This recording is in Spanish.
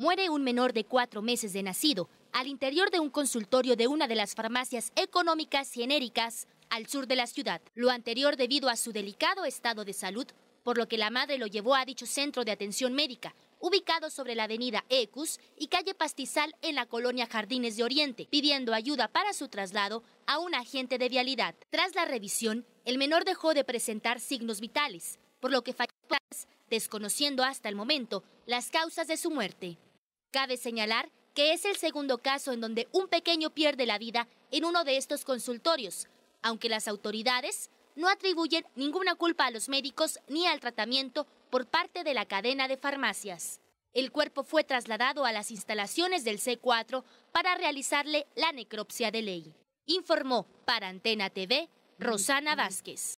muere un menor de cuatro meses de nacido al interior de un consultorio de una de las farmacias económicas y genéricas al sur de la ciudad. Lo anterior debido a su delicado estado de salud, por lo que la madre lo llevó a dicho centro de atención médica, ubicado sobre la avenida Ecus y calle Pastizal en la colonia Jardines de Oriente, pidiendo ayuda para su traslado a un agente de vialidad. Tras la revisión, el menor dejó de presentar signos vitales, por lo que falleció pues, desconociendo hasta el momento las causas de su muerte. Cabe señalar que es el segundo caso en donde un pequeño pierde la vida en uno de estos consultorios, aunque las autoridades no atribuyen ninguna culpa a los médicos ni al tratamiento por parte de la cadena de farmacias. El cuerpo fue trasladado a las instalaciones del C4 para realizarle la necropsia de ley. Informó para Antena TV Rosana Vázquez.